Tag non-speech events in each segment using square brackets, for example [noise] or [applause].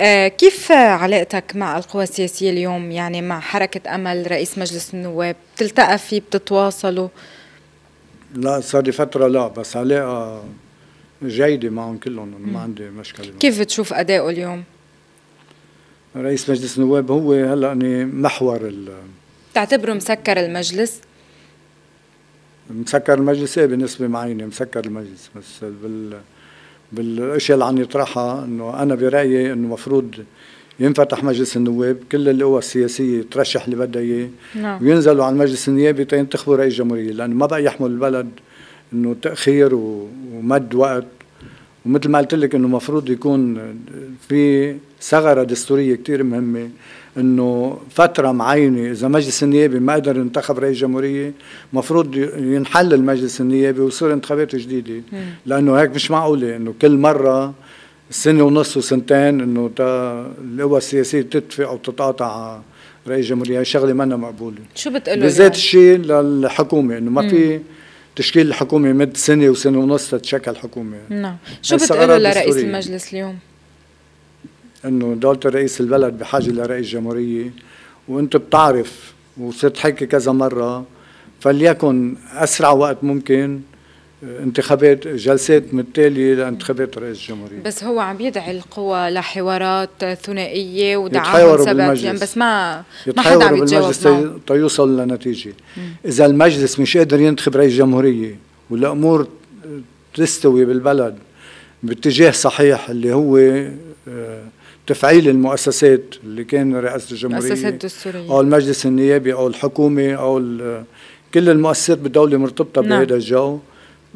آه، كيف علاقتك مع القوى السياسية اليوم يعني مع حركة أمل رئيس مجلس النواب بتلتقى فيه بتتواصلوا لا صار لي فترة لا بس علاقة جيدة معهم كلهم ما عندي مشكلة معهم. كيف بتشوف أدائه اليوم؟ رئيس مجلس النواب هو هلا يعني محور ال بتعتبره مسكر المجلس؟ مسكر المجلس ايه بنسبة معينة مسكر المجلس بس بال بالاشياء اللي عم يطرحها انه انا برايي انه مفروض ينفتح مجلس النواب كل القوى السياسيه ترشح اللي بدها اياه نعم. وينزلوا على المجلس النيابي تينتخبوا رئيس جمهوريه لانه ما بقى يحمل البلد انه تاخير ومد وقت ومثل ما قلت لك انه المفروض يكون في ثغره دستوريه كثير مهمه انه فتره معينه اذا مجلس النيابي ما قدر ينتخب رئيس جمهوريه مفروض ينحل المجلس النيابي ويصير انتخابات جديده لانه هيك مش معقوله انه كل مره سنه ونص وسنتين انه القوى السياسيه تتفق او تتقاطع رئيس جمهوريه هي شغله ما مقبوله شو بتقول بالذات يعني؟ الشيء للحكومه انه ما في تشكيل الحكومه مد سنه وسنه ونص تتشكل حكومه نعم شو بتقولوا لرئيس المجلس اليوم؟ انه دوله رئيس البلد بحاجه لرئيس جمهوريه وانت بتعرف وصرت حكي كذا مره فليكن اسرع وقت ممكن انتخابات جلسات متتاليه لانتخابات رئيس الجمهوريه بس هو عم يدعي القوى لحوارات ثنائيه ودعاهم سبت يعني بس ما ما حدا عم يتجاوب معه تيوصل لنتيجه مم. اذا المجلس مش قادر ينتخب رئيس جمهوريه والامور تستوي بالبلد باتجاه صحيح اللي هو آه، تفعيل المؤسسات اللي كان رئاسه الجمهوريه المؤسسات الدستوريه او المجلس النيابي او الحكومه او كل المؤسسات بالدوله مرتبطه نعم. بهذا الجو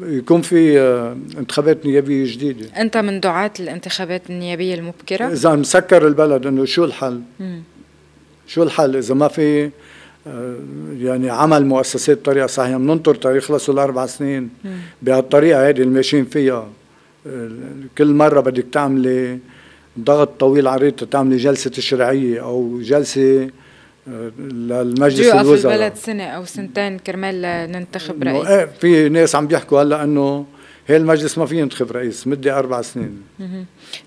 يكون في آه، انتخابات نيابيه جديده انت من دعاه الانتخابات النيابيه المبكره اذا مسكر البلد انه شو الحل مم. شو الحل اذا ما في آه، يعني عمل مؤسسات بطريقه صحيحه بننطر تا يخلصوا الاربع سنين بهالطريقه هذه اللي ماشيين فيها آه، كل مره بدك تعملي ضغط طويل عريض تعملي جلسه تشريعيه او جلسه للمجلس الوزراء في البلد سنة أو سنتين كرمال ننتخب رئيس ايه في ناس عم بيحكوا هلا إنه هي المجلس ما في ينتخب رئيس مدة أربع سنين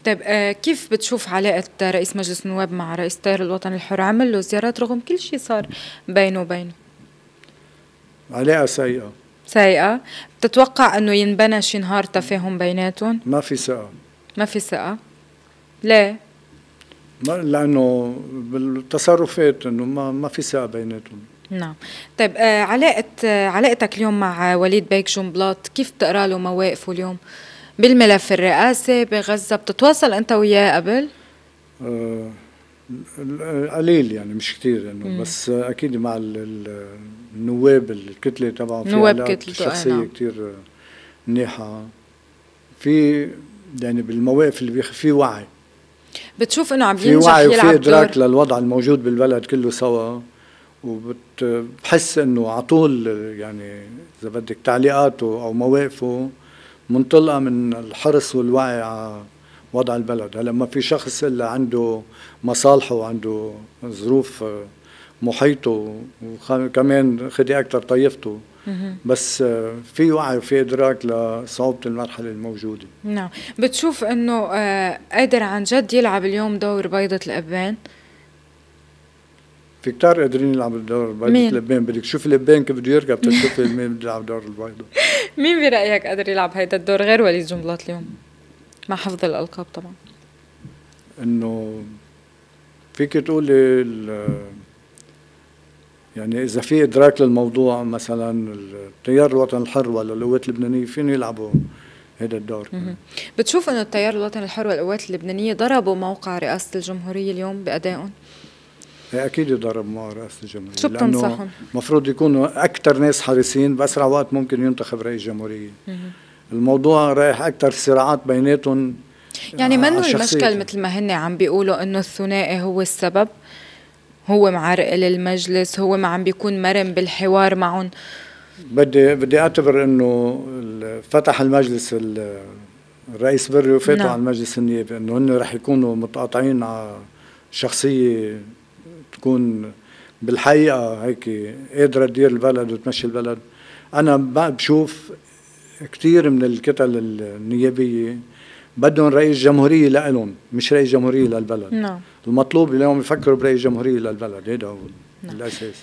طيب آه كيف بتشوف علاقة رئيس مجلس النواب مع رئيس تيار الوطن الحر عمل له زيارات رغم كل شيء صار بينه وبينه علاقة سيئة سيئة بتتوقع أنه ينبنى شي نهار تفاهم بيناتهم ما في ثقة ما في ثقة ليه لانه بالتصرفات انه ما ما في ثقه بيناتهم نعم طيب آه علاقة آه علاقتك اليوم مع وليد بيك جنبلاط كيف بتقرا له مواقفه اليوم بالملف الرئاسي بغزة بتتواصل انت وياه قبل؟ آه قليل يعني مش كثير انه يعني بس اكيد مع النواب الكتله تبعه في نواب كتلته آه، شخصيه نعم. كثير منيحه في يعني بالمواقف اللي في وعي بتشوف انه عم ينجح في وعي وفي ادراك للوضع الموجود بالبلد كله سوا وبتحس انه على طول يعني اذا بدك تعليقاته او مواقفه منطلقه من الحرص والوعي على وضع البلد هلا ما في شخص الا عنده مصالحه وعنده ظروف محيطه وكمان خدي اكثر طيفته بس آه، في وعي وفي ادراك لصعوبه المرحله الموجوده نعم بتشوف انه آه، قادر عن جد يلعب اليوم دور بيضه الابان في كتار قادرين يلعبوا دور البيضة لبان بدك تشوف لبان كيف بده يركب تشوف [laughs] مين بده يلعب دور البيضة [laughs] مين برأيك قادر يلعب هيدا الدور غير وليد جنبلاط اليوم مع حفظ الألقاب طبعا انه فيك تقولي يعني اذا في ادراك للموضوع مثلا التيار الوطني الحر ولا القوات اللبنانيه فين يلعبوا هذا الدور بتشوف انه التيار الوطني الحر والقوات اللبنانيه ضربوا موقع رئاسه الجمهوريه اليوم بادائهم اكيد يضرب مع رئاسه الجمهوريه شو بتنصحهم؟ المفروض يكونوا اكثر ناس حريصين باسرع وقت ممكن ينتخب رئيس جمهوريه الموضوع رايح اكثر صراعات بيناتهم يعني آه، منو المشكل مثل ما هن عم بيقولوا انه الثنائي هو السبب هو معرقل المجلس هو ما عم بيكون مرن بالحوار معهم بدي بدي اعتبر انه فتح المجلس الرئيس بري وفاتوا نعم. على المجلس النيابي انه هن رح يكونوا متقاطعين على شخصيه تكون بالحقيقه هيك قادره تدير البلد وتمشي البلد انا بشوف كثير من الكتل النيابيه بدهم رئيس جمهوريه لهم مش رئيس جمهوريه للبلد نعم المطلوب اليوم يفكروا برئيس جمهوريه للبلد هيدا هو نعم. الاساس